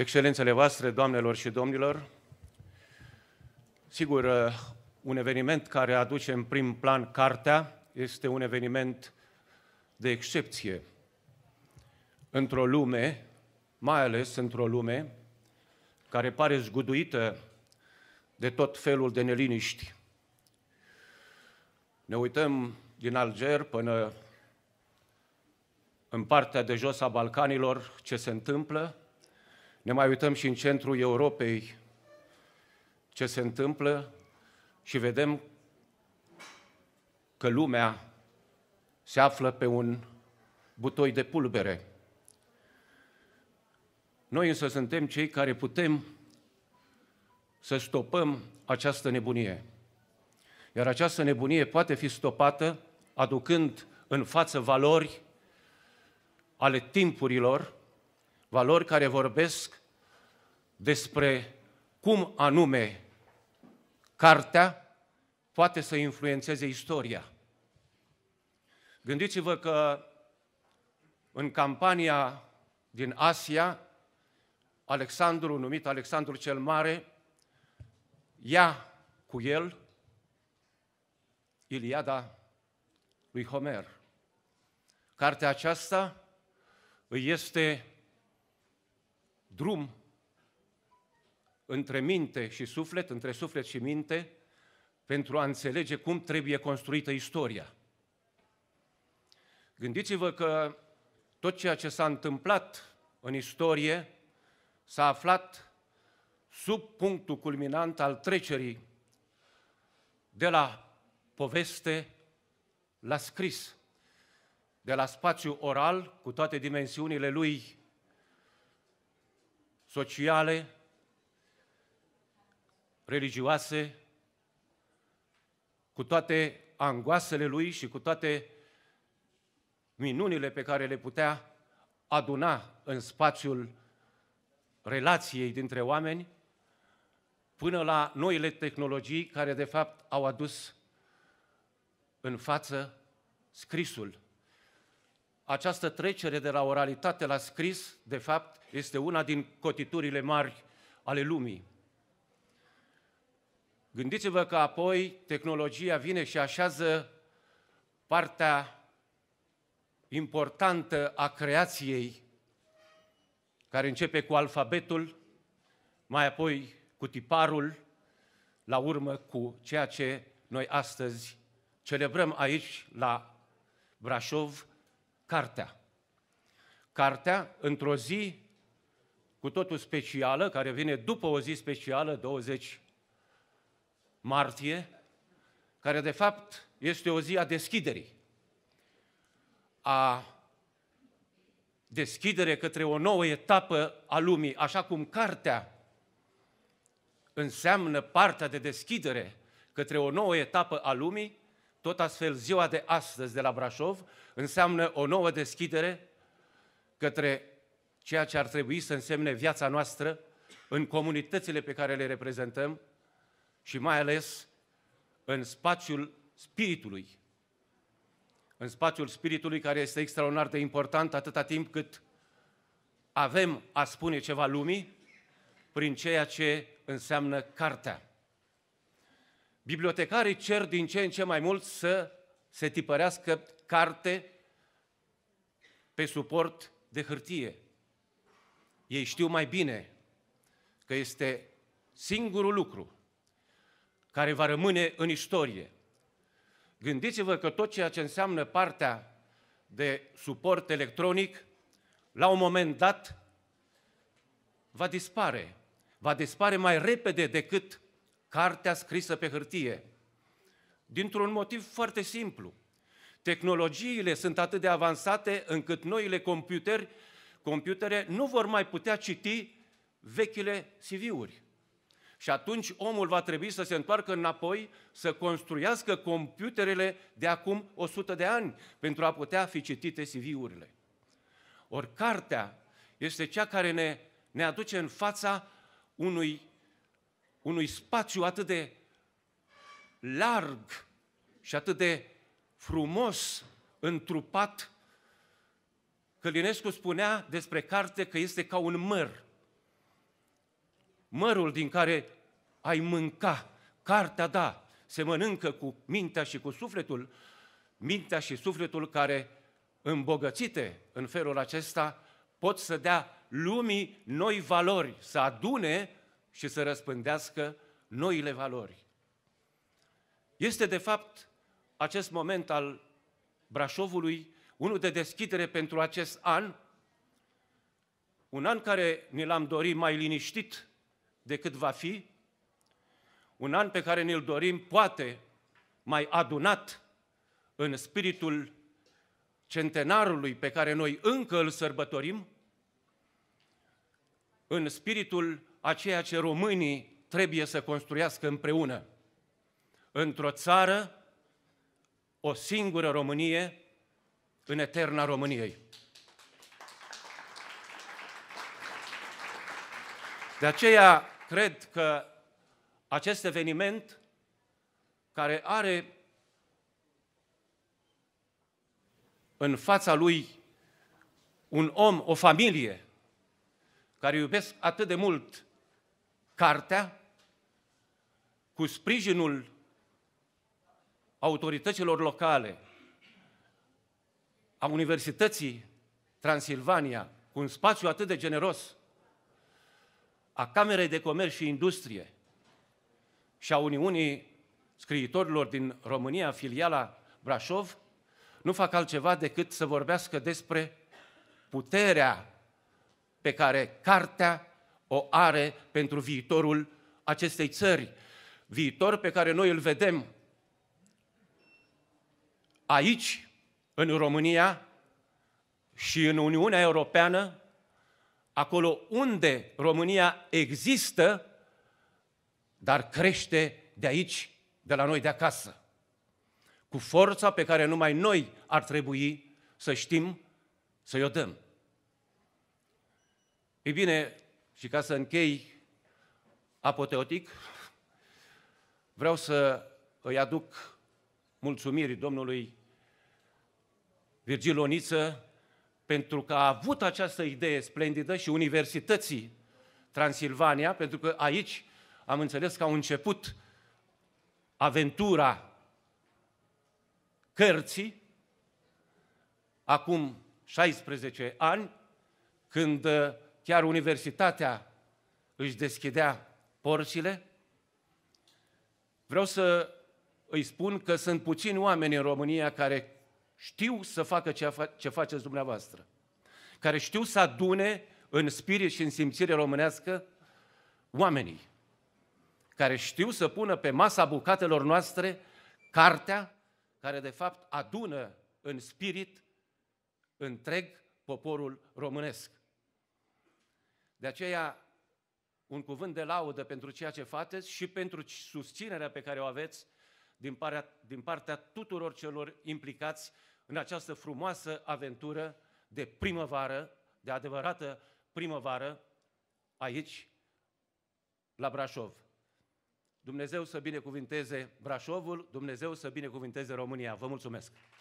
Excelențele voastre, doamnelor și domnilor, sigur, uh, un eveniment care aduce în prim plan cartea este un eveniment de excepție într-o lume, mai ales într-o lume care pare zguduită de tot felul de neliniști. Ne uităm din Alger până în partea de jos a Balcanilor ce se întâmplă, ne mai uităm și în centrul Europei ce se întâmplă și vedem că lumea se află pe un butoi de pulbere. Noi însă suntem cei care putem să stopăm această nebunie. Iar această nebunie poate fi stopată aducând în față valori ale timpurilor valori care vorbesc despre cum anume cartea poate să influențeze istoria. Gândiți-vă că în campania din Asia, Alexandru, numit Alexandru cel Mare, ia cu el Iliada lui Homer. Cartea aceasta îi este drum între minte și suflet, între suflet și minte, pentru a înțelege cum trebuie construită istoria. Gândiți-vă că tot ceea ce s-a întâmplat în istorie s-a aflat sub punctul culminant al trecerii de la poveste la scris, de la spațiu oral, cu toate dimensiunile lui sociale, religioase, cu toate angoasele lui și cu toate minunile pe care le putea aduna în spațiul relației dintre oameni, până la noile tehnologii care de fapt au adus în față scrisul această trecere de la oralitate la scris, de fapt, este una din cotiturile mari ale lumii. Gândiți-vă că apoi tehnologia vine și așează partea importantă a creației, care începe cu alfabetul, mai apoi cu tiparul, la urmă cu ceea ce noi astăzi celebrăm aici la Brașov, cartea. Cartea, într-o zi cu totul specială, care vine după o zi specială, 20 martie, care de fapt este o zi a deschiderii, a deschidere către o nouă etapă a lumii, așa cum cartea înseamnă partea de deschidere către o nouă etapă a lumii, tot astfel, ziua de astăzi de la Brașov înseamnă o nouă deschidere către ceea ce ar trebui să însemne viața noastră în comunitățile pe care le reprezentăm și mai ales în spațiul spiritului. În spațiul spiritului care este extraordinar de important atâta timp cât avem a spune ceva lumii prin ceea ce înseamnă cartea. Bibliotecarii cer din ce în ce mai mult să se tipărească carte pe suport de hârtie. Ei știu mai bine că este singurul lucru care va rămâne în istorie. Gândiți-vă că tot ceea ce înseamnă partea de suport electronic, la un moment dat, va dispare. Va dispare mai repede decât cartea scrisă pe hârtie. Dintr-un motiv foarte simplu. Tehnologiile sunt atât de avansate încât noile computeri, computere nu vor mai putea citi vechile CV-uri. Și atunci omul va trebui să se întoarcă înapoi, să construiască computerele de acum 100 de ani, pentru a putea fi citite CV-urile. Ori cartea este cea care ne, ne aduce în fața unui unui spațiu atât de larg și atât de frumos întrupat. Călinescu spunea despre carte că este ca un măr. Mărul din care ai mânca, cartea da, se mănâncă cu mintea și cu sufletul, mintea și sufletul care, îmbogățite în felul acesta, pot să dea lumii noi valori, să adune și să răspândească noile valori. Este, de fapt, acest moment al Brașovului, unul de deschidere pentru acest an, un an care ne l-am dorit mai liniștit decât va fi, un an pe care ne-l dorim poate mai adunat în spiritul centenarului pe care noi încă îl sărbătorim, în spiritul a ceea ce românii trebuie să construiască împreună. Într-o țară, o singură Românie, în eterna României. De aceea cred că acest eveniment care are în fața lui un om, o familie, care iubesc atât de mult cartea cu sprijinul autorităților locale, a Universității Transilvania, cu un spațiu atât de generos, a Camerei de Comerț și Industrie și a Uniunii Scriitorilor din România, filiala Brașov, nu fac altceva decât să vorbească despre puterea pe care cartea o are pentru viitorul acestei țări, viitor pe care noi îl vedem aici, în România și în Uniunea Europeană, acolo unde România există, dar crește de aici, de la noi de acasă, cu forța pe care numai noi ar trebui să știm să-i o dăm. Ei bine, și ca să închei apoteotic, vreau să îi aduc mulțumiri domnului Virgil Oniță pentru că a avut această idee splendidă și Universității Transilvania, pentru că aici am înțeles că au început aventura cărții acum 16 ani, când chiar universitatea își deschidea porțile. Vreau să îi spun că sunt puțini oameni în România care știu să facă ce faceți dumneavoastră, care știu să adune în spirit și în simțire românească oamenii, care știu să pună pe masa bucatelor noastre cartea care de fapt adună în spirit întreg poporul românesc. De aceea, un cuvânt de laudă pentru ceea ce faceți și pentru susținerea pe care o aveți din partea, din partea tuturor celor implicați în această frumoasă aventură de primăvară, de adevărată primăvară, aici, la Brașov. Dumnezeu să binecuvinteze Brașovul, Dumnezeu să binecuvinteze România. Vă mulțumesc!